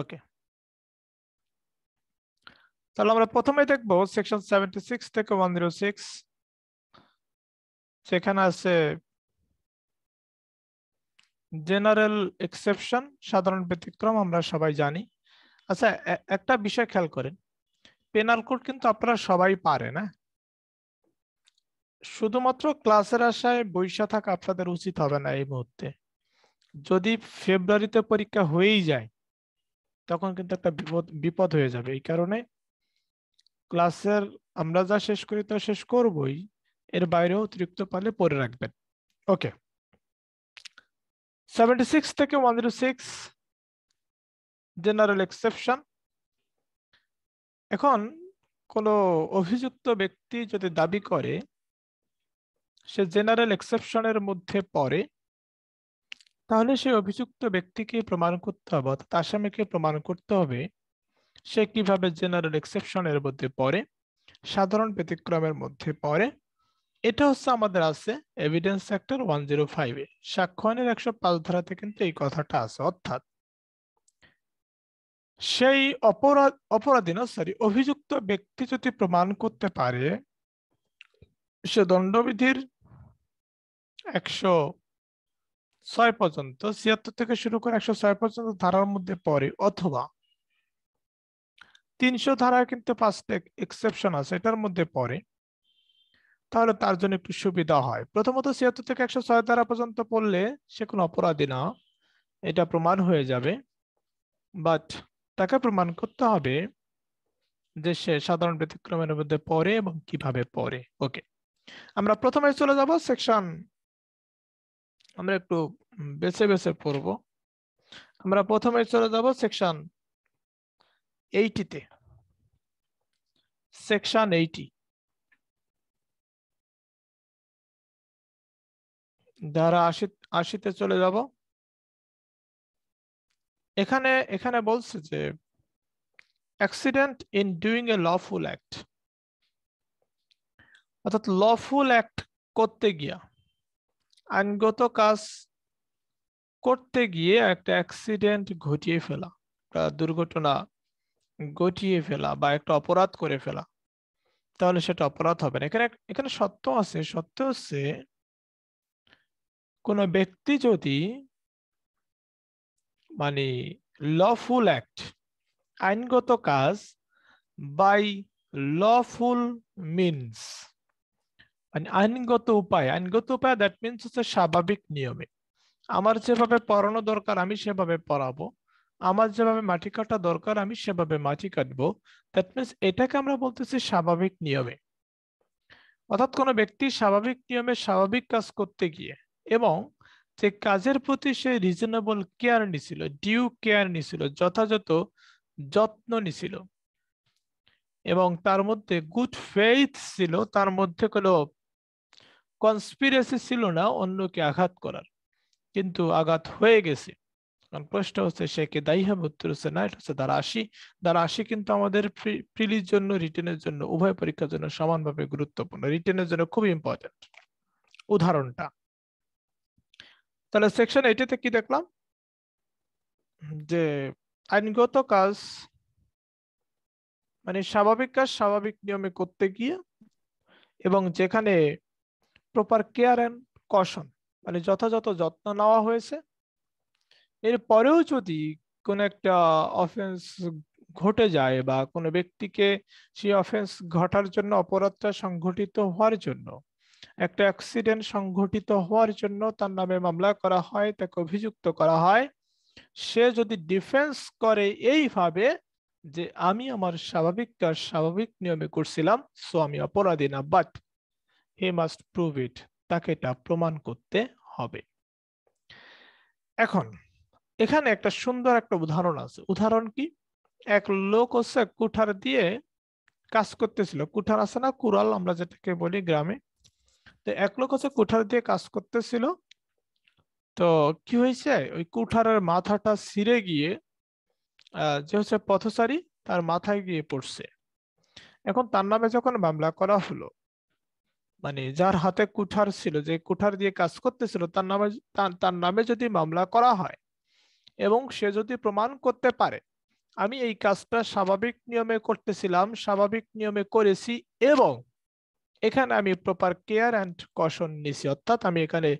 ওকে তাহলে আমরা প্রথমে দেখব সেকশন 76 থেকে 106 সেখানে আছে জেনারেল এক্সেপশন সাধারণ ব্যতিক্রম আমরা সবাই জানি আচ্ছা একটা বিষয় খেয়াল করেন পেনাল কোড কিন্তু আপনারা সবাই পারে না হ্যাঁ? শুধুমাত্র ক্লাসের আশায় বৈশা থাকা আপনাদের উচিত হবে না এই মুহূর্তে যদি ফেব্রুয়ারিতে পরীক্ষা হয়েই যায় তখন কিন্তু একটা বিপদ বিপদ হয়ে যাবে এই কারণে ক্লাসের আমরা যা শেষ করি তা শেষ করবই এর বাইরে অতিরিক্ত পালে পড়ে রাখবেন ওকে সেভেন্টি সিক্স থেকে one zero six general exception এখন কোনো অভিযুক্ত ব্যক্তি যদি দাবি করে সে জেনারেল এক্সেপশনের মধ্যে পড়ে তাহলে সে অভিযুক্ত ব্যক্তিকে প্রমাণ করতে হবে অর্থাৎ আসামিকে প্রমাণ করতে হবে সে কিভাবে জেনারেল এক্সেপশনের মধ্যে পড়ে সাধারণ ব্যতিক্রমের মধ্যে পড়ে এটা হচ্ছে আমাদের আছে এভিডেন্স সেক্টর ওয়ান জিরো ফাইভে সাক্ষণের একশো পাঁচ ধারাতে কিন্তু এই কথাটা আছে অর্থাৎ সেই অপরাধ অপরাধী না সরি অভিযুক্ত ব্যক্তি যদি প্রমাণ করতে পারে সে দণ্ডবিধির একশো ছয় পর্যন্ত ছিয়াত্তর থেকে শুরু করে একশো ছয় পর্যন্ত ধারার মধ্যে পড়ে অথবা তিনশো ধারা কিন্তু পাঁচটা এক্সেপশন আছে এটার মধ্যে পড়ে তাহলে তার জন্য একটু সুবিধা হয় প্রথমত ছিয়াত্তর থেকে একশো ছয় ধারা পর্যন্ত পড়লে সে কোনো অপরাধী না এটা প্রমাণ হয়ে যাবে বাট তাকে প্রমাণ করতে হবে যে সে সাধারণ ব্যতিক্রমের মধ্যে পড়ে এবং কিভাবে পড়ে ওকে আমরা প্রথমে চলে যাব সেকশন আমরা একটু বেছে বেছে পড়ব আমরা প্রথমে চলে যাব সেকশন এইটিতে সেকশন এইটি ধারা আশি আশিতে চলে যাব এখানে এখানে বলছে যে accident in doing a lawful act অর্থাৎ লফুল অ্যাক্ট করতে গিয়া আইনগত কাজ করতে গিয়ে একটা অ্যাক্সিডেন্ট ঘটিয়ে ফেলা একটা দুর্ঘটনা ঘটিয়ে ফেলা বা একটা অপরাধ করে ফেলা তাহলে সেটা অপরাধ হবে না এখানে এখানে সত্য আছে সত্য হচ্ছে কোনো ব্যক্তি যদি মানে লফুল অ্যাক্ট আইনগত কাজ বাই লফুল মিনস মানে আইনগত উপায় আইনগত উপায় দ্যাট মিনস হচ্ছে স্বাভাবিক নিয়মে আমার যেভাবে পড়ানো দরকার আমি সেভাবে পড়াবো আমার যেভাবে মাটি কাটা দরকার আমি সেভাবে মাটি কাটবো দ্যাট মিনস এটাকে আমরা বলতেছি স্বাভাবিক নিয়মে অর্থাৎ কোনো ব্যক্তি স্বাভাবিক নিয়মে স্বাভাবিক কাজ করতে গিয়ে এবং যে কাজের প্রতি সে রিজনেবল কেয়ার নিছিল ডিউ কেয়ার নিছিল যথাযথ যত্ন নিছিল এবং তার মধ্যে গুড ফেইথ ছিল তার মধ্যে কোনো কনস্পিরেসি ছিল না অন্যকে আঘাত করার কিন্তু আঘাত হয়ে গেছে প্রশ্ন হচ্ছে সে কে দায়ী হবে উত্তর হচ্ছে না এটা হচ্ছে দ্বারা আসি দ্বারা আসি কিন্তু আমাদের প্রিলির জন্য রিটেনের জন্য উভয় পরীক্ষার জন্য সমানভাবে গুরুত্বপূর্ণ রিটেনের জন্য খুব ইম্পর্টেন্ট উদাহরণটা তাহলে সেকশন এইটিতে কি দেখলাম যে আইনগত কাজ মানে স্বাভাবিক কাজ স্বাভাবিক নিয়মে করতে গিয়ে এবং যেখানে প্রপার কেয়ার অ্যান্ড কশন মানে যথাযথ যত্ন নেওয়া হয়েছে এরপরেও যদি কোনো একটা অফেন্স ঘটে যায় বা কোনো ব্যক্তিকে সেই অফেন্স ঘটার জন্য অপরাধটা সংঘটিত হওয়ার জন্য একটা অ্যাক্সিডেন্ট সংঘটিত হওয়ার জন্য তার নামে মামলা করা হয় তাকে অভিযুক্ত করা হয় সে যদি ডিফেন্স করে এইভাবে যে আমি আমার স্বাভাবিক কাজ স্বাভাবিক নিয়মে করছিলাম সো আমি অপরাধী না but he must prove it তাকে এটা প্রমাণ করতে হবে এখন এখানে একটা সুন্দর একটা উদাহরণ আছে উদাহরণ কি এক লোক হচ্ছে কুঠার দিয়ে কাজ করতেছিল কুঠার আছে না কুড়াল আমরা যেটাকে বলি গ্রামে তো এক লোক হচ্ছে কুঠার দিয়ে কাজ করতেছিল তো কি হয়েছে ওই কুঠারের মাথাটা ছিঁড়ে গিয়ে যে হচ্ছে পথচারী তার মাথায় গিয়ে পড়ছে এখন তার নামে যখন মামলা করা হলো মানে যার হাতে কুঠার ছিল যে কুঠার দিয়ে কাজ করতেছিল তার নামে তার নামে যদি মামলা করা হয় এবং সে যদি প্রমাণ করতে পারে আমি এই কাজটা স্বাভাবিক নিয়মে করতেছিলাম স্বাভাবিক নিয়মে করেছি এবং এখানে আমি প্রপার কেয়ার অ্যান্ড কশন নিছি অর্থাৎ আমি এখানে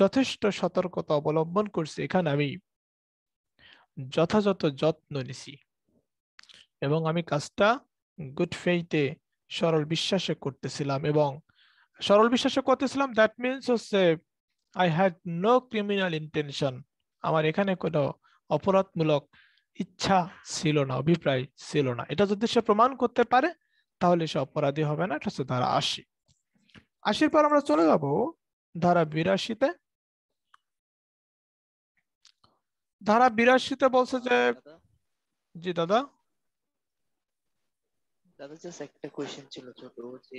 যথেষ্ট সতর্কতা অবলম্বন করছি এখানে আমি যথাযথ যত্ন নিছি এবং আমি কাজটা গুড ফেইতে সরল বিশ্বাসে করতেছিলাম এবং সরল বিশ্বাসে করতেছিলাম দ্যাট মিনস হচ্ছে I had no criminal intention আমার এখানে কোনো অপরাধমূলক ইচ্ছা ছিল না অভিপ্রায় ছিল না এটা যদি সে প্রমাণ করতে পারে তাহলে সে অপরাধী হবে না এটা হচ্ছে ধারা আশি আশির পর আমরা চলে যাব ধারা বিরাশিতে ধারা বিরাশিতে বলছে যে জি দাদা দাদা জাস্ট একটা কোয়েশ্চেন ছিল ছোট যে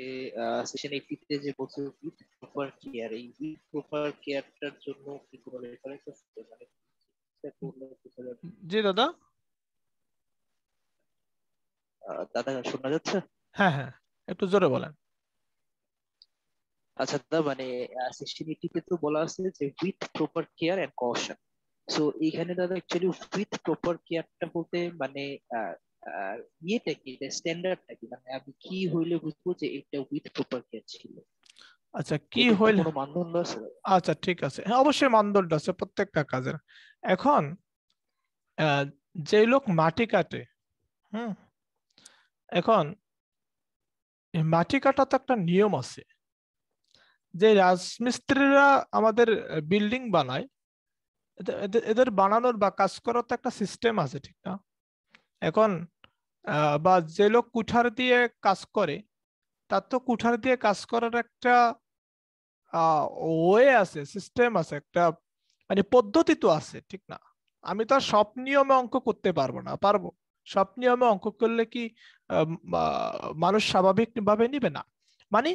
সেশন এইটিতে যে বলছে উইথ প্রপার কেয়ার এই উইথ প্রপার কেয়ারটার জন্য কি কোনো রেফারেন্স আছে মানে জি দাদা দাদা শোনা যাচ্ছে হ্যাঁ হ্যাঁ একটু জোরে বলেন আচ্ছা দাদা মানে সেকশন এইটিতে তো বলা আছে যে with proper care and caution so এইখানে দাদা অ্যাকচুয়ালি উইথ প্রপার কেয়ারটা বলতে মানে ইয়েটা মানে কি স্ট্যান্ডার্ডটা কি মানে আমি কি হইলে বুঝবো যে এটা উইথ প্রপার কেয়ার ছিল আচ্ছা কি হইল মানদণ্ড আছে আচ্ছা ঠিক আছে হ্যাঁ অবশ্যই মানদণ্ড আছে প্রত্যেকটা কাজের এখন যে লোক মাটি কাটে হুম এখন মাটি কাটা তো একটা নিয়ম আছে যে রাজমিস্ত্রিরা আমাদের বিল্ডিং বানায় এদের বানানোর বা কাজ করার তো একটা সিস্টেম আছে ঠিক না এখন বা যে লোক কুঠার দিয়ে কাজ করে তার তো কুঠার দিয়ে কাজ করার একটা ওয়ে আছে সিস্টেম আছে একটা মানে পদ্ধতি তো আছে ঠিক না আমি তো আর সব নিয়মে অঙ্ক করতে পারবো না পারবো সব নিয়মে অঙ্ক করলে কি মানুষ স্বাভাবিকভাবে নিবে না মানে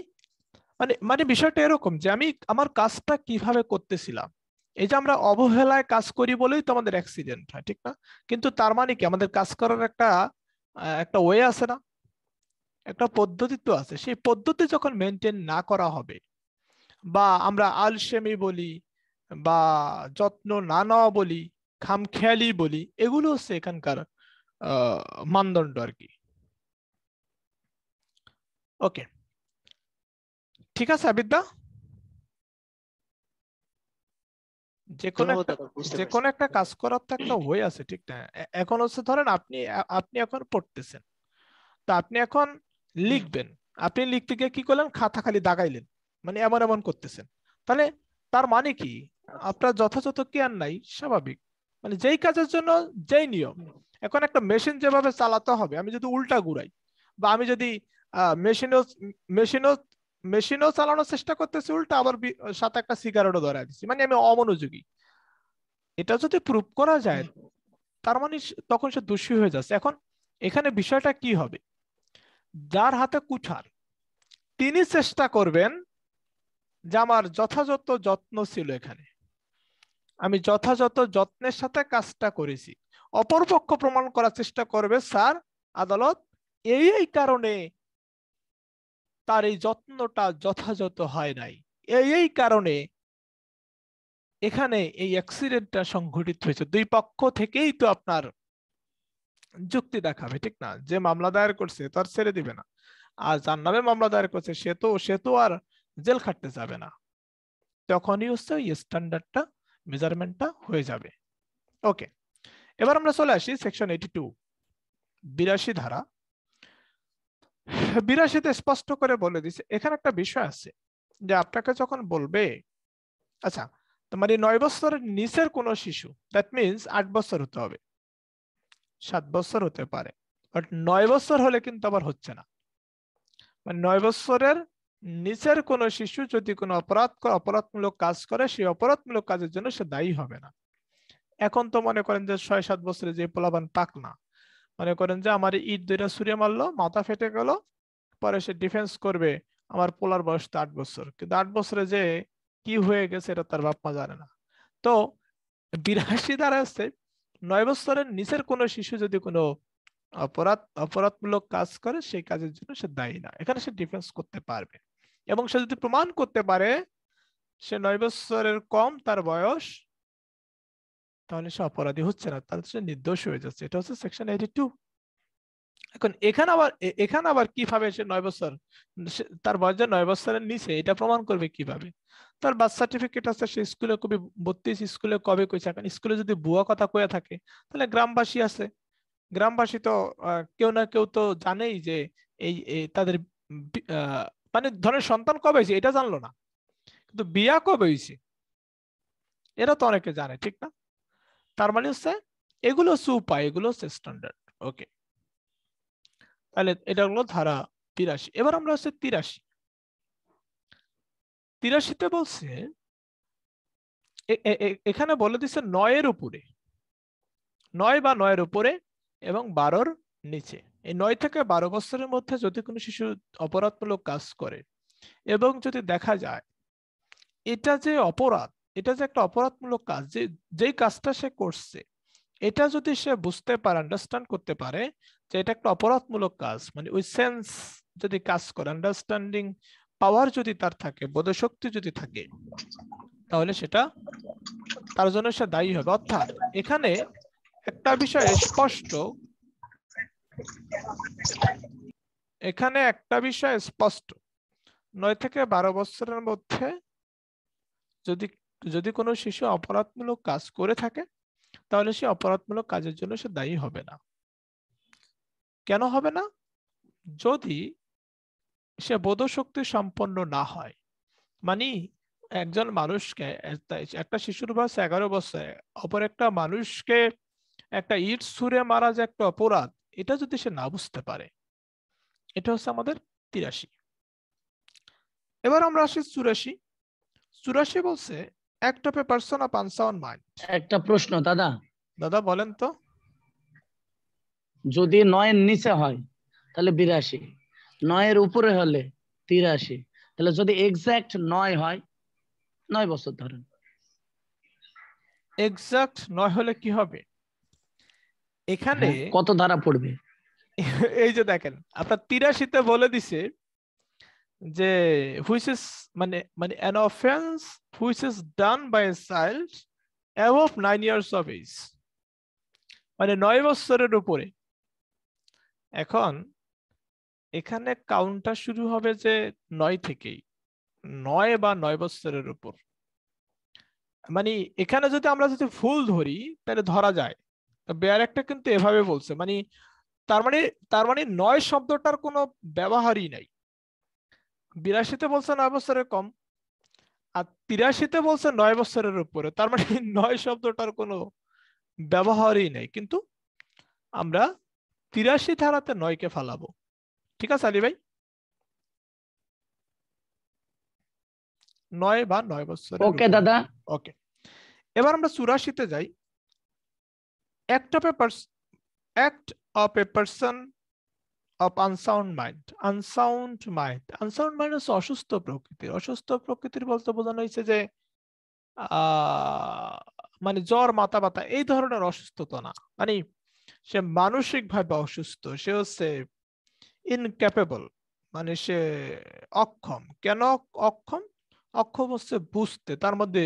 মানে মানে বিষয়টা এরকম যে আমি আমার কাজটা কিভাবে করতেছিলাম এই যে আমরা অবহেলায় কাজ করি বলেই তো আমাদের অ্যাক্সিডেন্ট হয় ঠিক না কিন্তু তার মানে কি আমাদের কাজ করার একটা একটা ওয়ে আছে না একটা পদ্ধতি তো আছে সেই পদ্ধতি যখন মেনটেন না করা হবে বা আমরা আলসেমি বলি বা যত্ন না নেওয়া বলি খামখেয়ালি বলি এগুলো হচ্ছে এখানকার মানদণ্ড আর কি ওকে ঠিক আছে আবিদ্যা যে কোনো একটা কাজ করার তো একটা ওয়ে আছে ঠিক না এখন হচ্ছে ধরেন আপনি আপনি এখন পড়তেছেন আপনি এখন লিখবেন আপনি লিখতে গিয়ে কি করলেন খাতা খালি দাগাইলেন মানে এমন এমন করতেছেন তাহলে তার মানে কি আচ্ছা। আপনার যথাযথ কেয়ার নাই স্বাভাবিক মানে যেই কাজের জন্য যেই নিয়ম এখন একটা মেশিন যেভাবে চালাতে হবে আমি যদি উল্টা ঘুরাই বা আমি যদি মেশিনও মেশিনও মেশিনও চালানোর চেষ্টা করতেছি উল্টা আবার সাথে একটা সিগারেটও ধরা দিচ্ছি মানে আমি অমনোযোগী এটা যদি প্রুভ করা যায় তার মানে তখন সে দোষী হয়ে যাচ্ছে এখন এখানে বিষয়টা কি হবে যার হাতে কুঠার তিনি চেষ্টা করবেন যে আমার যথাযথ যত্ন ছিল এখানে আমি যথাযথ যত্নের সাথে কাজটা করেছি অপরপক্ষ প্রমাণ করার চেষ্টা করবে স্যার আদালত এই এই কারণে তার এই যত্নটা যথাযথ হয় নাই এই কারণে এখানে এই অ্যাক্সিডেন্টটা সংঘটিত হয়েছে দুই পক্ষ থেকেই তো আপনার যুক্তি দেখাবে ঠিক না যে মামলা দায়ের করছে তার ছেড়ে দিবে না আর যার নামে মামলা দায়ের করছে সে তো সে তো আর জেল খাটতে যাবে না তখনই হচ্ছে ওই স্ট্যান্ডার্ডটা মেজারমেন্টটা হয়ে যাবে ওকে এবার আমরা চলে আসি সেকশন এইটি টু বিরাশি ধারা বিরাশিতে স্পষ্ট করে বলে দিছে এখানে একটা বিষয় আছে যে আপনাকে যখন বলবে আচ্ছা তোমার এই নয় বছরের নিচের কোন শিশু দ্যাট মিনস আট বছর হতে হবে সাত বছর হতে পারে বাট নয় বছর হলে কিন্তু আবার হচ্ছে না মানে নয় বছরের নিচের কোনো শিশু যদি কোনো অপরাধ অপরাধমূলক কাজ করে সেই অপরাধমূলক কাজের জন্য সে দায়ী হবে না এখন তো মনে করেন যে ছয় সাত বছরে যে পোলাবান পাক না মনে করেন যে আমার ইট দুইটা ছুঁড়ে মারলো মাথা ফেটে গেল পরে সে ডিফেন্স করবে আমার পোলার বয়স তো আট বছর কিন্তু আট বছরে যে কি হয়ে গেছে এটা তার বাপমা জানে না তো বিরাশি দ্বারা আছে নয় বছরের নিচের কোনো শিশু যদি কোনো অপরাধ অপরাধমূলক কাজ করে সেই কাজের জন্য সে দায়ী না এখানে সে ডিফেন্স করতে পারবে এবং সে যদি প্রমাণ করতে পারে সে নয় বছরের কম তার বয়স তাহলে সে অপরাধী হচ্ছে না তাহলে সে নির্দোষ হয়ে যাচ্ছে এটা হচ্ছে সেকশন এইটি টু এখন এখানে আবার এখানে আবার কিভাবে সে নয় বছর তার বয়স যে নয় বছরের নিচে এটা প্রমাণ করবে কিভাবে তার বার্থ সার্টিফিকেট আছে সে স্কুলে কবি বত্রিশ স্কুলে কবে কইছে এখন স্কুলে যদি বুয়া কথা কয়ে থাকে তাহলে গ্রামবাসী আছে গ্রামবাসী তো কেউ না কেউ তো জানেই যে এই তাদের মানে ধরেন সন্তান কবে হয়েছে এটা জানলো না কিন্তু বিয়া কবে হয়েছে এরা তো অনেকে জানে ঠিক না তার মানে হচ্ছে এগুলো হচ্ছে উপায় এগুলো হচ্ছে স্ট্যান্ডার্ড ওকে তাহলে এটা হলো ধারা তিরাশি এবার আমরা হচ্ছে তিরাশি তিরাশিতে বলছে এখানে বলে দিচ্ছে নয়ের উপরে নয় বা নয়ের উপরে এবং বারোর নিচে এই নয় থেকে বারো বছরের মধ্যে যদি কোনো শিশু অপরাধমূলক কাজ করে এবং যদি দেখা যায় এটা যে অপরাধ এটা যে একটা অপরাধমূলক কাজ যে যেই কাজটা সে করছে এটা যদি সে বুঝতে পারে আন্ডারস্ট্যান্ড করতে পারে যে এটা একটা অপরাধমূলক কাজ মানে ওই সেন্স যদি কাজ করে আন্ডারস্ট্যান্ডিং পাওয়ার যদি তার থাকে বোধশক্তি যদি থাকে তাহলে সেটা তার জন্য সে দায়ী হবে অর্থাৎ এখানে একটা বিষয় স্পষ্ট এখানে একটা বিষয় স্পষ্ট নয় থেকে বারো বছরের মধ্যে যদি যদি কোনো শিশু অপরাধমূলক কাজ করে থাকে তাহলে সে অপরাধমূলক কাজের জন্য সে দায়ী হবে না কেন হবে না যদি সে বোধশক্তি সম্পন্ন না হয় মানে একজন মানুষকে একটা শিশুর বয়স এগারো বছর অপর একটা মানুষকে একটা ইট সুরে মারা যে একটা অপরাধ এটা যদি সে না বুঝতে পারে এটা হচ্ছে আমাদের তিরাশি এবার আমরা আসি চুরাশি চুরাশি বলছে act of a person of unsound mind একটা প্রশ্ন দাদা দাদা বলেন তো যদি নয়ের নিচে হয় তাহলে বিরাশি নয়ের উপরে হলে তিরাশি তাহলে যদি এক্সাক্ট নয় হয় নয় বছর ধরেন এক্সাক্ট নয় হলে কি হবে এখানে হ্যাঁ, কত ধারা পড়বে এই যে দেখেন আপনার তিরাশিতে বলে দিছে যে হুইচ ইজ মানে মানে an offence which is done by a child of nine years of age মানে নয় বছরের উপরে এখন এখানে কাউন্টটা শুরু হবে যে নয় থেকেই নয় বা নয় বছরের উপর মানে এখানে যদি আমরা যদি ফুল ধরি তাহলে ধরা যায় বেয়ার একটা কিন্তু এভাবে বলছে মানে তার মানে তার মানে নয় শব্দটার কোনো ব্যবহারই নাই বিরাশিতে বলছে নয় বছরের কম আর তিরাশিতে বলছে নয় বছরের উপরে তার মানে নয় শব্দটার কোনো ব্যবহারই নেই কিন্তু আমরা তিরাশি ধারাতে নয়কে ফালাবো ঠিক আছে আলী ভাই নয় বা নয় বছর ওকে দাদা ওকে এবার আমরা চুরাশিতে যাই একটা paper act of person of unsound mind unsound mind unsound mind হচ্ছে অসুস্থ প্রকৃতির অসুস্থ প্রকৃতির বলতে বোঝানো হয়েছে যে মানে জ্বর মাথা ব্যথা এই ধরনের অসুস্থতা না মানে সে মানসিকভাবে অসুস্থ সে হচ্ছে ইনক্যাপেবল মানে সে অক্ষম কেন অক্ষম অক্ষম হচ্ছে বুঝতে তার মধ্যে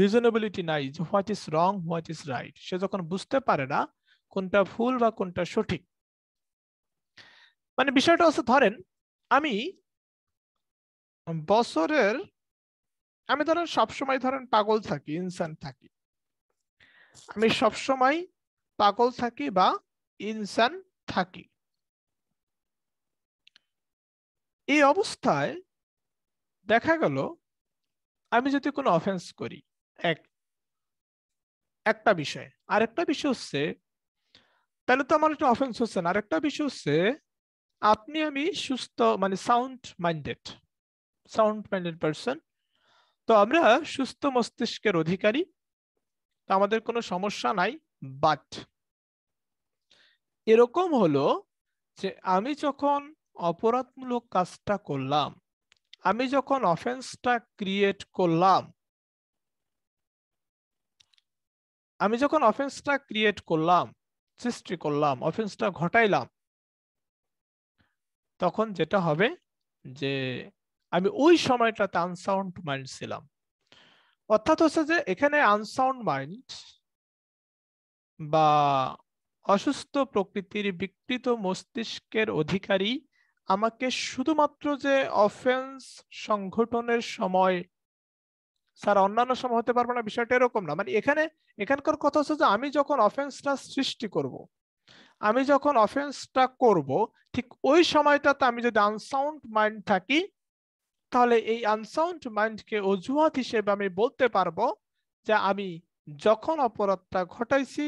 রিজনেবিলিটি নাই what is wrong what is right সে যখন বুঝতে পারে না কোনটা ভুল বা কোনটা সঠিক মানে বিষয়টা হচ্ছে ধরেন আমি বছরের আমি ধরেন সবসময় ধরেন পাগল থাকি ইনসান থাকি আমি আচ্ছা। সবসময় পাগল থাকি বা ইনসান থাকি এই অবস্থায় দেখা গেল আমি যদি কোনো অফেন্স করি এক একটা বিষয় আরেকটা বিষয় হচ্ছে তাহলে তো আমার একটা অফেন্স হচ্ছে না আরেকটা বিষয় হচ্ছে আপনি আমি সুস্থ মানে sound minded sound minded person তো আমরা সুস্থ মস্তিষ্কের অধিকারী তো আমাদের কোনো সমস্যা নাই বাট এরকম হলো যে আমি যখন অপরাধমূলক কাজটা করলাম আমি যখন অফেন্সটা ক্রিয়েট করলাম আমি যখন অফেন্সটা ক্রিয়েট করলাম সৃষ্টি করলাম অফেন্সটা ঘটাইলাম তখন যেটা হবে যে আমি ওই সময়টাতে আনসাউন্ড মাইন্ড ছিলাম অর্থাৎ হচ্ছে যে এখানে আনসাউন্ড মাইন্ড বা অসুস্থ প্রকৃতির বিকৃত মস্তিষ্কের অধিকারী আমাকে শুধুমাত্র যে অফেন্স সংগঠনের সময় স্যার অন্যান্য সময় হতে পারবো না বিষয়টা এরকম না মানে এখানে এখানকার কথা হচ্ছে যে আমি যখন অফেন্সটা সৃষ্টি করব। আমি যখন অফেন্সটা করব ঠিক ওই সময়টাতে আমি যদি আনসাউন্ড মাইন্ড থাকি তাহলে এই আনসাউন্ড মাইন্ডকে অজুহাত হিসেবে আমি বলতে পারবো যে আমি যখন অপরাধটা ঘটাইছি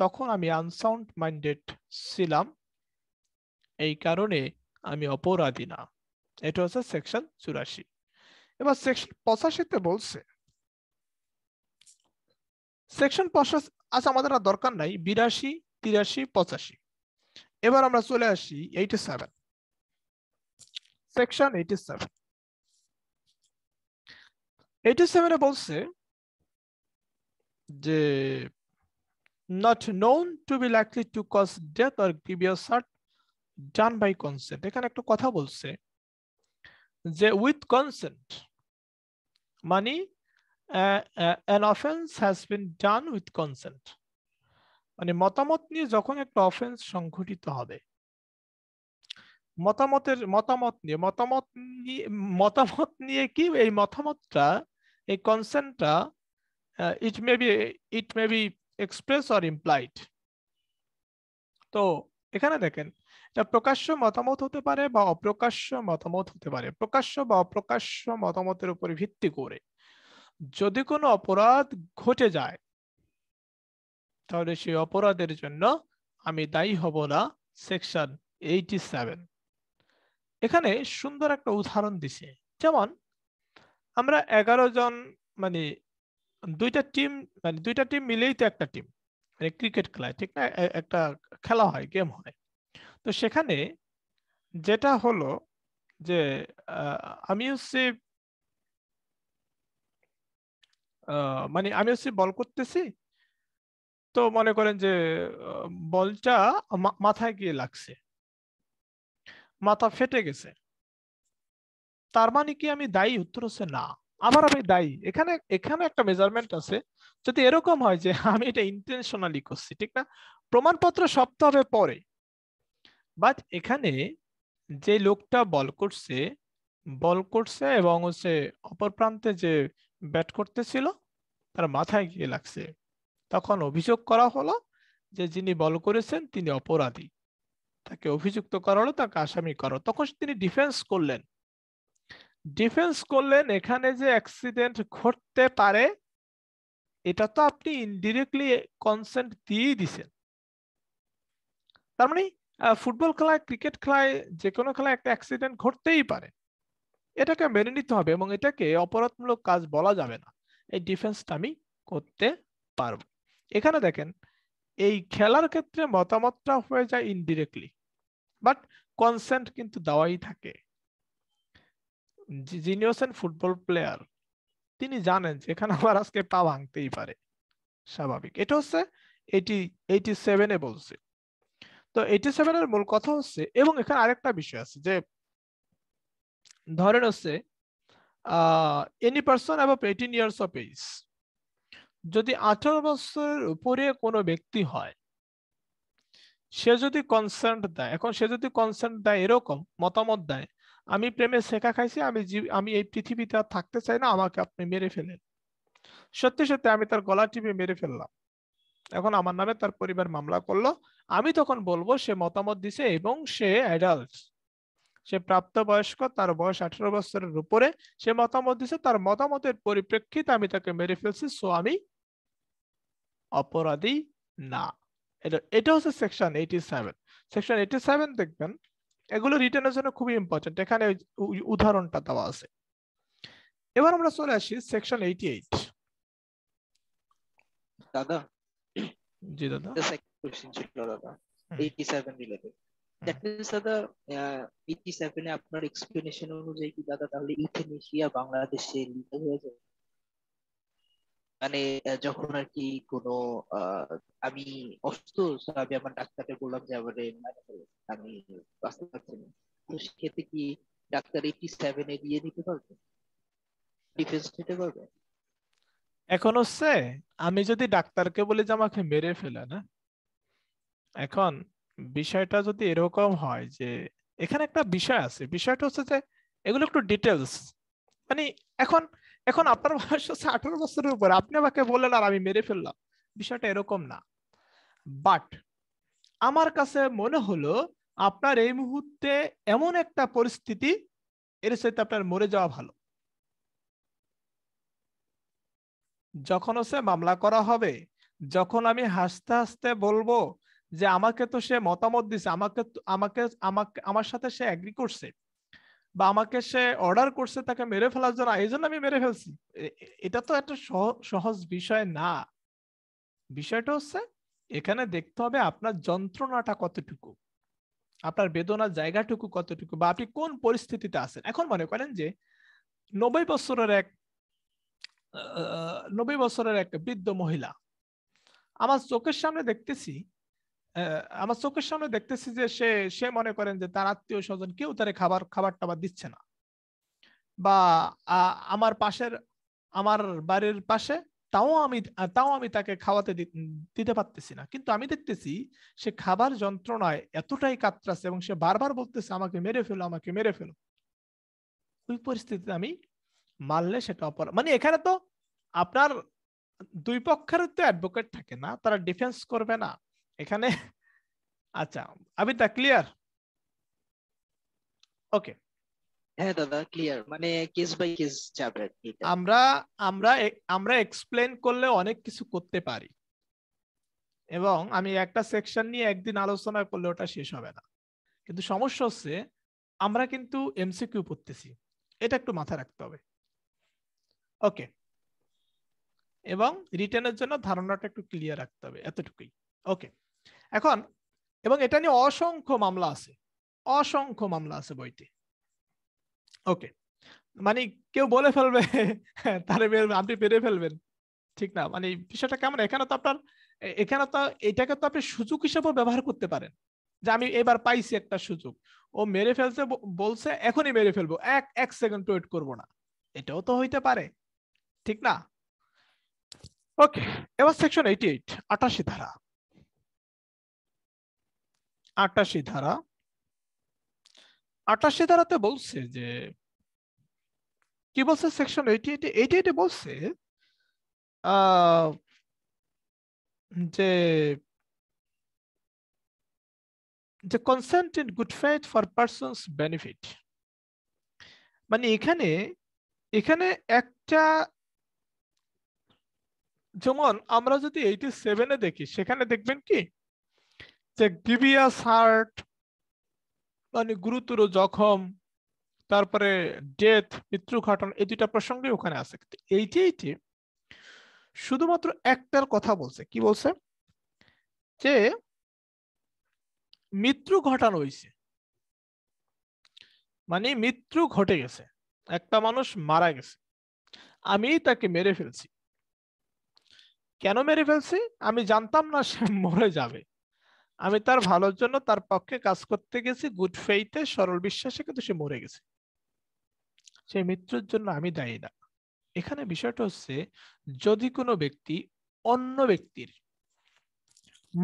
তখন আমি আনসাউন্ড মাইন্ডেড ছিলাম এই কারণে আমি অপরাধী না এটা হচ্ছে সেকশন চুরাশি এবার সেকশন পঁচাশিতে বলছে সেকশন পঁচাশি আচ্ছা আমাদের আর দরকার নাই বিরাশি তিরাশি পঁচাশি এবার আমরা চলে আসি eighty seven section eighty seven eighty সেভেনে বলছে যে not known to be likely to cause death or grievous hurt done by consent এখানে একটা কথা বলছে যে with consent মানে uh, uh, an offense has been done with consent মানে মতামত নিয়ে যখন একটা অফেন্স সংঘটিত হবে মতামতের মতামত নিয়ে মতামত নিয়ে মতামত নিয়ে কি এই মতামতটা এই কনসেন্টটা it may be it may be express or implied তো এখানে দেখেন এটা প্রকাশ্য মতামত হতে পারে বা অপ্রকাশ্য মতামত হতে পারে প্রকাশ্য বা অপ্রকাশ্য মতামতের উপর ভিত্তি করে যদি কোনো অপরাধ ঘটে যায় তাহলে সেই অপরাধের জন্য আমি দায়ী হব না সেকশন এইটি সেভেন এখানে সুন্দর একটা উদাহরণ দিছে যেমন আমরা এগারো জন মানে দুইটা টিম মানে দুইটা টিম মিলেই তো একটা টিম মানে ক্রিকেট খেলায় ঠিক না একটা খেলা হয় গেম হয় তো সেখানে যেটা হলো যে আমি হচ্ছে মানে আমি হচ্ছে বল করতেছি তো মনে করেন যে বলটা মাথায় গিয়ে লাগছে মাথা ফেটে গেছে তার মানে কি আমি দায়ী উত্তর হচ্ছে না আবার আমি দায়ী এখানে এখানে একটা মেজারমেন্ট আছে যদি এরকম হয় যে আমি এটা ইন্টেনশনালি করছি ঠিক না প্রমাণপত্র সপ্তাহে পরে বাট এখানে যে লোকটা বল করছে বল করছে এবং হচ্ছে অপর প্রান্তে যে ব্যাট করতেছিল তার মাথায় গিয়ে লাগছে তখন অভিযোগ করা হলো যে যিনি বল করেছেন তিনি অপরাধী তাকে অভিযুক্ত করা হলো তাকে আসামি করো তখন তিনি ডিফেন্স করলেন ডিফেন্স করলেন এখানে যে অ্যাক্সিডেন্ট ঘটতে পারে এটা তো আপনি ইনডিরেক্টলি কনসেন্ট দিয়েই দিছেন তার মানে ফুটবল খেলায় ক্রিকেট খেলায় যে কোনো খেলায় একটা অ্যাক্সিডেন্ট ঘটতেই পারে এটাকে মেনে নিতে হবে এবং এটাকে অপরাধমূলক কাজ বলা যাবে না এই ডিফেন্সটা আমি করতে পারবো এখানে দেখেন এই খেলার ক্ষেত্রে মতামতটা হয়ে যায় ইনডিরেক্টলি বাট কনসেন্ট কিন্তু দেওয়াই থাকে যিনি ফুটবল প্লেয়ার তিনি জানেন যে এখানে আবার আজকে পা ভাঙতেই পারে স্বাভাবিক এটা হচ্ছে এইটি এইটি সেভেনে বলছে তো এইটি সেভেনের মূল কথা হচ্ছে এবং এখানে আরেকটা বিষয় আছে যে ধরেন হচ্ছে any person above eighteen years of age যদি আঠারো বছরের উপরে কোনো ব্যক্তি হয় সে যদি কনসেন্ট দেয় এখন সে যদি কনসেন্ট দেয় এরকম মতামত দেয় আমি প্রেমে শেখা খাইছি আমি আমি এই পৃথিবীতে আর থাকতে চাই না আমাকে আপনি মেরে ফেলেন সত্যি সত্যি আমি তার গলা টিপে মেরে ফেললাম এখন আমার নামে তার পরিবার মামলা করলো আমি তখন বলবো সে মতামত দিছে এবং সে অ্যাডাল্ট সে প্রাপ্ত বয়স্ক তার বয়স আঠারো বছরের উপরে সে মতামত দিছে তার মতামতের পরিপ্রেক্ষিতে আমি তাকে মেরে ফেলছি সো আমি অপরাধী না এটা এটা হচ্ছে section eighty seven section eighty দেখবেন এগুলো রিটার্নের জন্য খুবই ইম্পর্টেন্ট এখানে উদাহরণটা দেওয়া আছে এবার আমরা চলে আসি সেকশন এইটি দাদা জি দাদা দাদা eighty seven related that means দাদা এইটি সেভেনে আপনার এক্সপ্লেনেশন অনুযায়ী কি দাদা তাহলে ইথেনেশিয়া বাংলাদেশে লিখে হয়ে যাবে মানে যখন আর কি কোন আমি অসুস্থ আমি আমার ডাক্তারকে বললাম যে আমার মানে আমি বাঁচতে পারছি না তো সেক্ষেত্রে কি ডাক্তার এইটি সেভেন এ দিয়ে দিতে পারবে ডিফেন্স দিতে পারবে এখন হচ্ছে আমি যদি ডাক্তারকে বলি যে আমাকে মেরে ফেলে না এখন বিষয়টা যদি এরকম হয় যে এখানে একটা বিষয় আছে বিষয়টা হচ্ছে যে এগুলো একটু ডিটেলস মানে এখন এখন আপনার বয়স হচ্ছে আঠারো বছরের উপর আপনি আমাকে বললেন আর আমি মেরে ফেললাম বিষয়টা এরকম না বাট আমার কাছে মনে হলো আপনার এই মুহূর্তে এমন একটা পরিস্থিতি এর সাথে আপনার মরে যাওয়া ভালো যখন সে মামলা করা হবে যখন আমি হাসতে হাসতে বলবো যে আমাকে তো সে মতামত দিছে আমাকে আমাকে আমাকে আমার সাথে সে অ্যাগ্রি করছে বা আমাকে সে অর্ডার করছে তাকে মেরে ফেলার জন্য এই আমি মেরে ফেলছি এটা তো একটা সহজ বিষয় না বিষয়টা হচ্ছে এখানে দেখতে হবে আপনার যন্ত্রণাটা কতটুকু আপনার বেদনার জায়গাটুকু কতটুকু বা আপনি কোন পরিস্থিতিতে আছেন এখন মনে করেন যে নব্বই বছরের এক নব্বই বছরের এক বৃদ্ধ মহিলা আমার চোখের সামনে দেখতেছি আমার চোখের সামনে দেখতেছি যে সে সে মনে করেন যে তার আত্মীয় স্বজন কেউ তারে খাবার খাবার টাবার দিচ্ছে না বা আমার পাশের আমার বাড়ির পাশে তাও আমি তাও আমি তাকে খাওয়াতে দিতে পারতেছি না কিন্তু আমি দেখতেছি সে খাবার যন্ত্রণায় এতটাই কাতরাছে এবং সে বারবার বলতেছে আমাকে মেরে ফেলো আমাকে মেরে ফেলো ওই পরিস্থিতিতে আমি মারলে সেটা অপরাধ মানে এখানে তো আপনার দুই পক্ষের তো অ্যাডভোকেট থাকে না তারা ডিফেন্স করবে না এখানে আচ্ছা আবিদা ক্লিয়ার ওকে হ্যাঁ দাদা ক্লিয়ার মানে কেস বাই কেস যাবে আমরা আমরা আমরা এক্সপ্লেন করলে অনেক কিছু করতে পারি এবং আমি একটা সেকশন নিয়ে একদিন আলোচনা করলে ওটা শেষ হবে না কিন্তু সমস্যা হচ্ছে আমরা কিন্তু এমসিকিউ পড়তেছি এটা একটু মাথায় রাখতে হবে ওকে এবং রিটার্নের জন্য ধারণাটা একটু ক্লিয়ার রাখতে হবে এতটুকুই ওকে এখন এবং এটা নিয়ে অসংখ্য মামলা আছে অসংখ্য মামলা আছে বইটি ওকে মানে কেউ বলে ফেলবে তারে আপনি পেরে ফেলবেন ঠিক না মানে বিষয়টা কেমন এখানে তো আপনার এখানে তো এটাকে তো আপনি সুযোগ হিসেবে ব্যবহার করতে পারেন যে আমি এবার পাইছি একটা সুযোগ ও মেরে ফেলছে বলছে এখনই মেরে ফেলবো এক এক সেকেন্ড ওয়েট করব না এটাও তো হইতে পারে ঠিক না ওকে এবার সেকশন এইটি এইট আটাশি ধারা আটাশি ধারা আটাশি ধারাতে বলছে যে কি বলছে সেকশন এইটি এইটি এইটি এইটি বলছে যে যে consent in good faith for person's benefit মানে এখানে এখানে একটা যেমন আমরা যদি এইটি সেভেনে দেখি সেখানে দেখবেন কি যে ডিবিয়াস হার্ট মানে গুরুতর জখম তারপরে ডেথ মৃত্যু ঘটন এই দুইটা প্রসঙ্গে ওখানে আছে এইটি এইটি শুধুমাত্র একটার কথা বলছে কি বলছে যে মৃত্যু ঘটানো হয়েছে মানে মৃত্যু ঘটে গেছে একটা মানুষ মারা গেছে আমি তাকে মেরে ফেলছি কেন মেরে ফেলছি আমি জানতাম না সে মরে যাবে আমি তার ভালোর জন্য তার পক্ষে কাজ করতে গেছি গুড ফেইতে সরল বিশ্বাসে কিন্তু সে মরে গেছে সে মৃত্যুর জন্য আমি দায়ী না এখানে বিষয়টা হচ্ছে যদি কোনো ব্যক্তি অন্য ব্যক্তির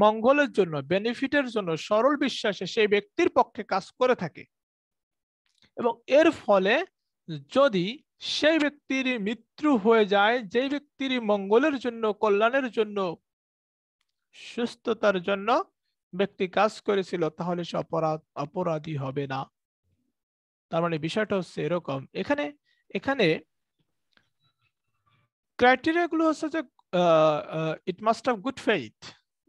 মঙ্গলের জন্য বেনিফিটের জন্য সরল বিশ্বাসে সেই ব্যক্তির পক্ষে কাজ করে থাকে এবং এর ফলে যদি সেই ব্যক্তির মৃত্যু হয়ে যায় যেই ব্যক্তির মঙ্গলের জন্য কল্যাণের জন্য সুস্থতার জন্য ব্যক্তি কাজ করেছিল তাহলে সে অপরাধ অপরাধী হবে না তার মানে বিষয়টা হচ্ছে এরকম এখানে এখানে ক্রাইটেরিয়া গুলো হচ্ছে যে it must have good faith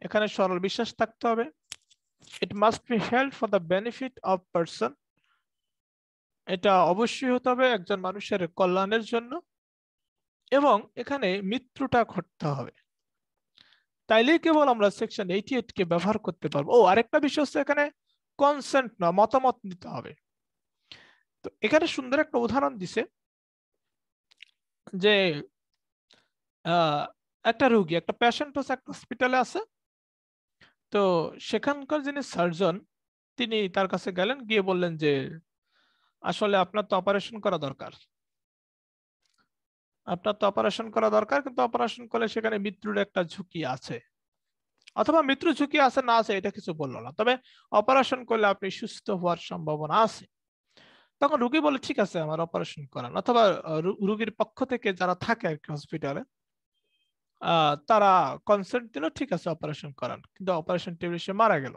এখানে সরল বিশ্বাস থাকতে হবে it must be help for the benefit of person এটা অবশ্যই হতে হবে একজন মানুষের কল্যাণের জন্য এবং এখানে মৃত্যুটা ঘটতে হবে তাইলে কেবল আমরা সেকশন এইটি কে ব্যবহার করতে পারবো ও আরেকটা বিষয় হচ্ছে এখানে কনসেন্ট না মতামত নিতে হবে তো এখানে সুন্দর একটা উদাহরণ দিছে যে একটা রুগী একটা প্যাশেন্ট হচ্ছে একটা হসপিটালে আছে তো সেখানকার যিনি সার্জন তিনি তার কাছে গেলেন গিয়ে বললেন যে আসলে আপনার তো অপারেশন করা দরকার আপনার তো অপারেশন করা দরকার কিন্তু অপারেশন করলে সেখানে মৃত্যুর একটা ঝুঁকি আছে অথবা মৃত্যু ঝুঁকি আছে না আছে এটা কিছু বললো না তবে অপারেশন করলে আপনি সুস্থ হওয়ার সম্ভাবনা আছে তখন রুগী বলে ঠিক আছে আমার অপারেশন করান অথবা রুগীর পক্ষ থেকে যারা থাকে আর কি হসপিটালে তারা কনসেন্ট দিল ঠিক আছে অপারেশন করান কিন্তু অপারেশন টেবিলে সে মারা গেল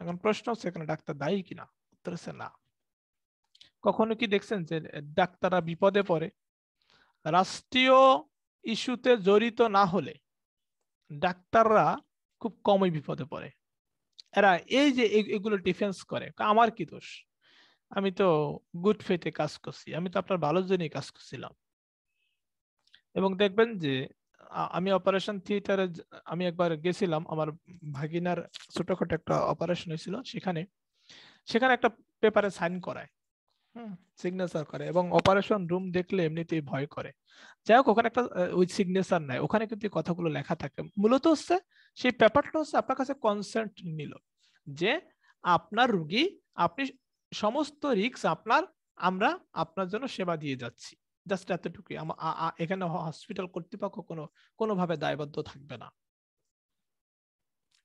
এখন প্রশ্ন হচ্ছে এখানে ডাক্তার দায়ী কিনা উত্তর না কখনো কি দেখছেন যে ডাক্তাররা বিপদে পড়ে রাষ্ট্রীয় ইস্যুতে জড়িত না হলে ডাক্তাররা খুব কমই বিপদে পড়ে এরা এই যে এগুলো ডিফেন্স করে আমার কি দোষ আমি তো গুড ফেতে কাজ করছি আমি তো আপনার ভালোর জন্যই কাজ করছিলাম এবং দেখবেন যে আমি অপারেশন থিয়েটারে আমি একবার গেছিলাম আমার ভাগিনার ছোটখাটো একটা অপারেশন হয়েছিল সেখানে সেখানে একটা পেপারে সাইন করায় সিগনেচার করে এবং অপারেশন রুম দেখলে এমনিতেই ভয় করে যাই হোক ওখানে একটা ওই সিগনেচার নাই ওখানে কিন্তু কথাগুলো লেখা থাকে মূলত হচ্ছে সেই পেপারটা হচ্ছে আপনার কাছে কনসেন্ট নিল যে আপনার রুগী আপনি সমস্ত রিক্স আপনার আমরা আপনার জন্য সেবা দিয়ে যাচ্ছি জাস্ট এতটুকুই এখানে হসপিটাল কর্তৃপক্ষ কোনো কোনোভাবে দায়বদ্ধ থাকবে না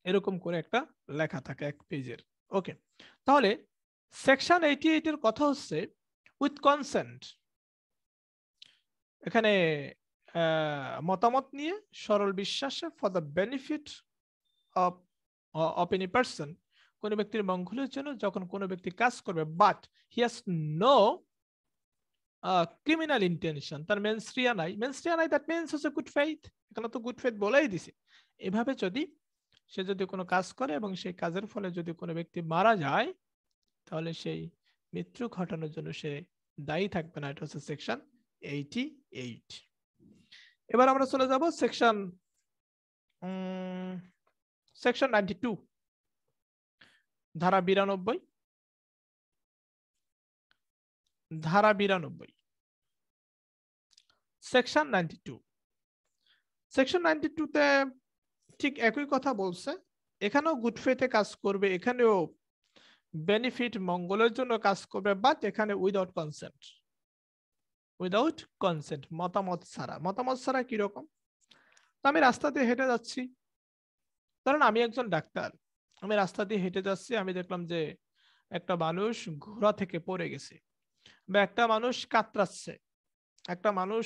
এরকম করে একটা লেখা থাকে এক পেজের ওকে তাহলে সেকশন এইটি এইটের কথা হচ্ছে উইথ কনসেন্ট এখানে মতামত নিয়ে সরল বিশ্বাসে for the benefit of of any person কোনো ব্যক্তির মঙ্গলের জন্য যখন কোনো ব্যক্তি কাজ করবে but he has no criminal intention তার মেনস্ট্রিয়া নাই মেনস্ট্রিয়া নাই দ্যাট মিনস হচ্ছে গুড ফেইথ এখানে তো গুড ফেইথ বলেই দিছে এভাবে যদি সে যদি কোনো কাজ করে এবং সেই কাজের ফলে যদি কোনো ব্যক্তি মারা যায় তাহলে সেই মৃত্যু ঘটানোর জন্য সে দায়ী থাকবে না এটা হচ্ছে সেকশন এইটি এইট এবার আমরা চলে যাব সেকশন সেকশন নাইনটি টু ধারা বিরানব্বই ধারা বিরানব্বই section ninety two section ninety টুতে ঠিক একই কথা বলছে এখানেও গুড কাজ করবে এখানেও বেনিফিট মঙ্গলের জন্য কাজ করবে বাট এখানে উইদাউট কনসেন্ট উইদাউট কনসেন্ট মতামত ছাড়া মতামত ছাড়া কিরকম তো আমি দিয়ে হেঁটে যাচ্ছি ধরেন আমি একজন ডাক্তার আমি রাস্তা দিয়ে হেঁটে যাচ্ছি আমি দেখলাম যে একটা মানুষ ঘোড়া থেকে পড়ে গেছে বা একটা মানুষ কাতরাচ্ছে একটা মানুষ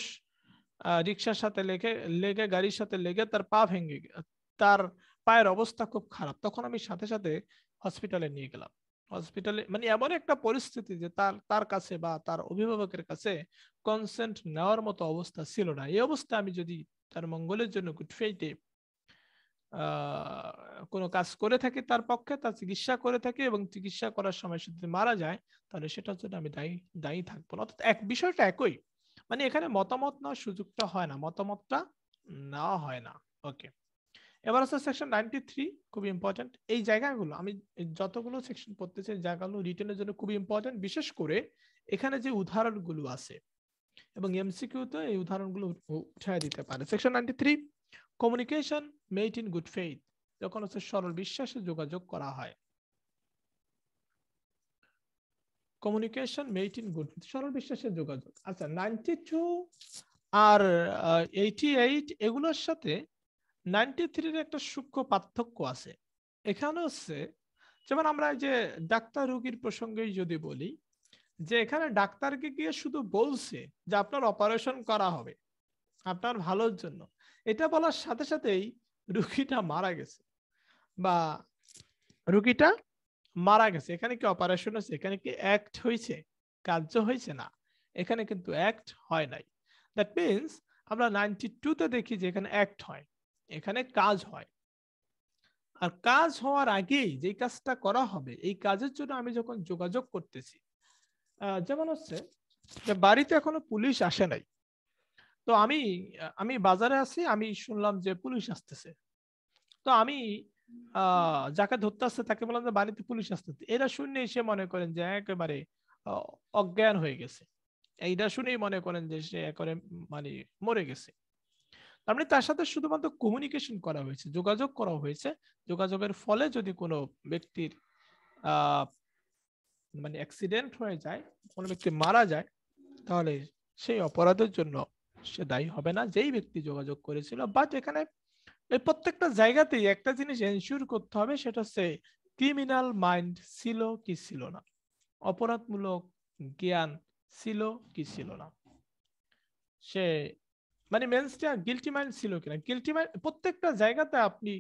রিক্সার সাথে লেগে লেগে গাড়ির সাথে লেগে তার পা ভেঙে তার পায়ের অবস্থা খুব খারাপ তখন আমি সাথে সাথে হসপিটালে নিয়ে গেলাম হসপিটালে মানে এমন একটা পরিস্থিতি যে তার তার কাছে বা তার অভিভাবকের কাছে কনসেন্ট নেওয়ার মতো অবস্থা ছিল না এই অবস্থা আমি যদি তার মঙ্গলের জন্য গুড ফেইটে কোনো কাজ করে থাকি তার পক্ষে তার চিকিৎসা করে থাকি এবং চিকিৎসা করার সময় যদি মারা যায় তাহলে সেটার জন্য আমি দায়ী দায়ী থাকবো না অর্থাৎ এক বিষয়টা একই মানে এখানে মতামত নেওয়ার সুযোগটা হয় না মতামতটা নেওয়া হয় না ওকে এবার হচ্ছে সেকশন নাইনটি থ্রি খুবই ইম্পর্টেন্ট এই জায়গাগুলো আমি যতগুলো সেকশন পড়তেছি জায়গাগুলো রিটেনের জন্য খুবই ইম্পর্টেন্ট বিশেষ করে এখানে যে উদাহরণগুলো আছে এবং এমসিকিউতে এই উদাহরণগুলো উঠায় দিতে পারে section ninety three communication made in good faith যখন হচ্ছে সরল বিশ্বাসে যোগাযোগ করা হয় কমিউনিকেশন মেড ইন গুড সরল বিশ্বাসের যোগাযোগ আচ্ছা নাইনটি টু আর এইটি এইট এগুলোর সাথে নাইনটি থ্রির একটা সূক্ষ্ম পার্থক্য আছে এখানে হচ্ছে যেমন আমরা যে ডাক্তার রুগীর প্রসঙ্গেই যদি বলি যে এখানে ডাক্তারকে গিয়ে শুধু বলছে যে আপনার অপারেশন করা হবে আপনার ভালোর জন্য এটা বলার সাথে সাথেই রুগীটা মারা গেছে বা রুগীটা মারা গেছে এখানে কি অপারেশন হয়েছে এখানে কি অ্যাক্ট হয়েছে কার্য হয়েছে না এখানে কিন্তু অ্যাক্ট হয় নাই দ্যাট মিনস আমরা নাইনটি টুতে দেখি যে এখানে অ্যাক্ট হয় এখানে কাজ হয় আর কাজ হওয়ার আগেই যে কাজটা করা হবে এই কাজের জন্য আমি যখন যোগাযোগ করতেছি যেমন হচ্ছে যে বাড়িতে এখনো পুলিশ আসে নাই তো আমি আমি বাজারে আছি আমি শুনলাম যে পুলিশ আসতেছে তো আমি যাকে ধরতে আসছে তাকে বললাম যে বাড়িতে পুলিশ আসতেছে এরা শুনে সে মনে করেন যে একেবারে অজ্ঞান হয়ে গেছে এইটা শুনেই মনে করেন যে সে একেবারে মানে মরে গেছে তার মানে তার সাথে শুধুমাত্র কমিউনিকেশন করা হয়েছে যোগাযোগ করা হয়েছে যোগাযোগের ফলে যদি কোনো ব্যক্তির মানে অ্যাক্সিডেন্ট হয়ে যায় কোনো ব্যক্তি মারা যায় তাহলে সেই অপরাধের জন্য সে দায়ী হবে না যেই ব্যক্তি যোগাযোগ করেছিল বাট এখানে এই প্রত্যেকটা জায়গাতেই একটা জিনিস এনশিওর করতে হবে সেটা হচ্ছে ক্রিমিনাল মাইন্ড ছিল কি ছিল না অপরাধমূলক জ্ঞান ছিল কি ছিল না সে মানে মেন্সটা গিলটি মাইন্ড ছিল কিনা গিলটি মাইন্ড প্রত্যেকটা জায়গাতে আপনি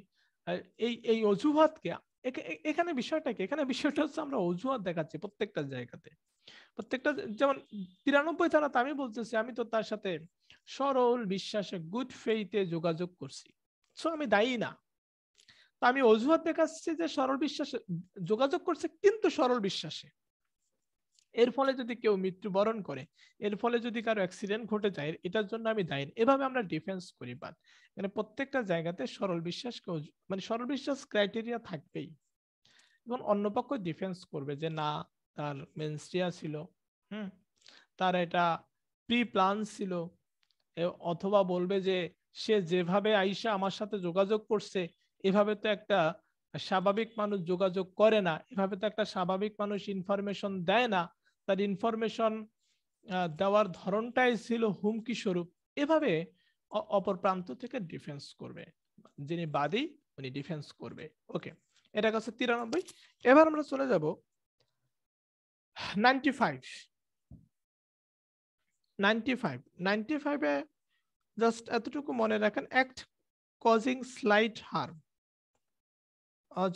এই এই অজুহাতকে এখানে বিষয়টা কি এখানে বিষয়টা হচ্ছে আমরা অজুহাত দেখাচ্ছি প্রত্যেকটা জায়গাতে প্রত্যেকটা যেমন তিরানব্বই ধারাতে আমি বলতেছি আমি তো তার সাথে সরল বিশ্বাসে গুড ফেইতে যোগাযোগ করছি সো আমি দায়ী না তা আমি অজুহাত দেখাচ্ছি যে সরল বিশ্বাসে যোগাযোগ করছে কিন্তু সরল বিশ্বাসে এর ফলে যদি কেউ মৃত্যুবরণ করে এর ফলে যদি কারো অ্যাক্সিডেন্ট ঘটে যায় এটার জন্য আমি দায়ের এভাবে আমরা ডিফেন্স করি বাদ মানে প্রত্যেকটা জায়গাতে সরল বিশ্বাস মানে সরল বিশ্বাস ক্রাইটেরিয়া থাকবেই এবং অন্য পক্ষ ডিফেন্স করবে যে না তার মেনস্ট্রিয়া ছিল হুম তার এটা প্রি প্ল্যান ছিল অথবা বলবে যে সে যেভাবে আইসা আমার সাথে যোগাযোগ করছে এভাবে তো একটা স্বাভাবিক মানুষ যোগাযোগ করে না এভাবে তো একটা স্বাভাবিক মানুষ ইনফরমেশন দেয় না তার ইনফরমেশন দেওয়ার ধরনটাই ছিল হুমকি স্বরূপ এভাবে অপর প্রান্ত থেকে ডিফেন্স করবে যিনি বাদী উনি ডিফেন্স করবে ওকে এটা কাছে তিরানব্বই এবার আমরা চলে যাব ninety five ninety five ninety ফাইভে জাস্ট এতটুকু মনে রাখেন অ্যাক্ট কজিং স্লাইট হার্ম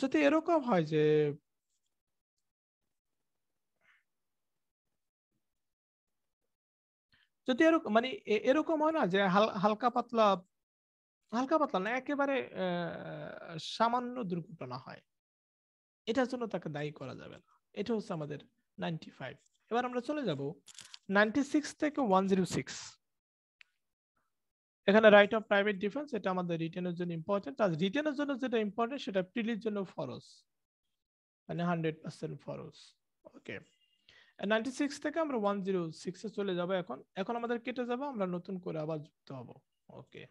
যদি এরকম হয় যে যদি এরকম মানে এরকম হয় না যে হালকা পাতলা হালকা পাতলা না একেবারে সামান্য দুর্ঘটনা হয় এটার জন্য তাকে দায়ী করা যাবে না এটা হচ্ছে আমাদের নাইনটি ফাইভ এবার আমরা চলে যাব নাইনটি সিক্স থেকে ওয়ান জিরো সিক্স এখানে রাইট অফ প্রাইভেট ডিফেন্স এটা আমাদের রিটেনের জন্য ইম্পর্টেন্ট আর রিটেনের জন্য যেটা ইম্পর্টেন্ট সেটা প্রিলির জন্য ফরস মানে হান্ড্রেড পার্সেন্ট ফরস ওকে নাইনটি সিক্স থেকে আমরা ওয়ান জিরো সিক্সে চলে যাব এখন এখন আমাদের কেটে যাবো আমরা নতুন করে আবার যুক্ত হব ওকে